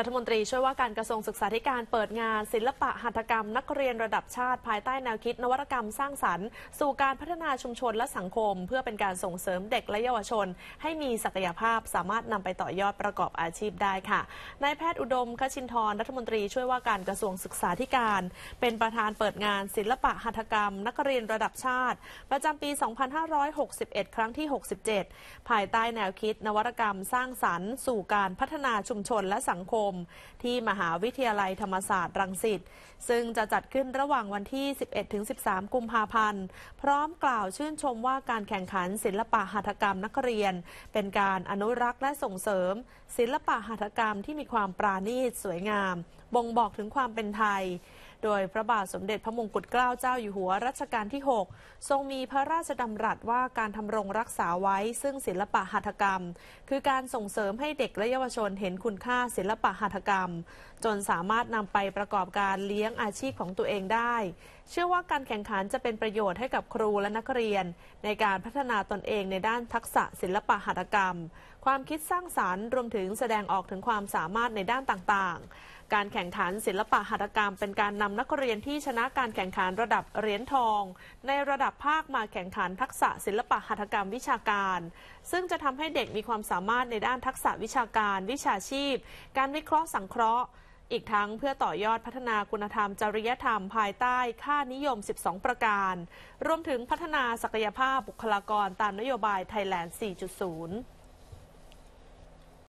รัฐมนตรีช่วยว่าการกระทรวงศึกษาธิการเปิดงาน ศิลปะหัตถกรรมนักเรียนระดับชาติ ภายใต้แนวคิดนวัตกรรมสร้างสรรค์ สู่การพัฒนาชุมชนและสังคม เพื่อเป็นการส่งเสริมเด็กและเยาวชน ให้มีศักยภาพสามารถนำไปต่อยอดประกอบอาชีพได้ค่ะ นายแพทย์อุดมคชินทรรัฐมนตรีช่วยว่าการกระทรวงศึกษาธิการ เป็นประธานเปิดงานศิลปะหัตถกรรม นักเรียนระดับชาติ ประจำปี 2561 ครั้งที่ 67 ภายใต้แนวคิด นวัตกรรม สร้างสรรค์ สู่การพัฒนาชุมชนและสังคมมที่มหาวิทยาลัยธรรมศาสตร์ รังสิตซึ่งจะจัดขึ้นระหว่างวันที่ 11-13 กุมภาพันธ์ พร้อมกล่าวชื่นชมว่าการแข่งขันศิลปะหัตถกรรมนักเรียน เป็นการอนุรักษ์และส่งเสริม ศิลปะหัตถกรรมที่มีความปราณีตสวยงาม บ่งบอกถึงความเป็นไทยโดยพระบาทสมเด็จพระมงกุฎเกล้าเจ้าอยู่หัวรัชกาลที่ 6 ทรงมีพระราชดำรัสว่าการทำรงรักษาไว้ซึ่งศิลปะหัตถกรรม คือการส่งเสริมให้เด็กและเยาวชนเห็นคุณค่าศิลปะหัตถกรรม จนสามารถนำไปประกอบการเลี้ยงอาชีพของตัวเองได้ เชื่อว่าการแข่งขันจะเป็นประโยชน์ให้กับครูและนักเรียน ในการพัฒนาตนเองในด้านทักษะศิลปะหัตถกรรม ความคิดสร้างสารรค์รวมถึงแสดงออกถึงความสามารถในด้านต่างๆการแข่งขันศิลปะหัตถกรรมเป็นการนำนักเรียนที่ชนะการแข่งขันระดับเหรียญทองในระดับภาคมาแข่งขันทักษะศิลปะหัตถกรรมวิชาการ ซึ่งจะทำให้เด็กมีความสามารถในด้านทักษะวิชาการ วิชาชีพ การวิเคราะห์สังเคราะห์ อีกทั้งเพื่อต่อยอดพัฒนาคุณธรรมจริยธรรมภายใต้ค่านิยม 12 ประการ รวมถึงพัฒนาศักยภาพบุคลากรตามนโยบายไทยแลนด์4.0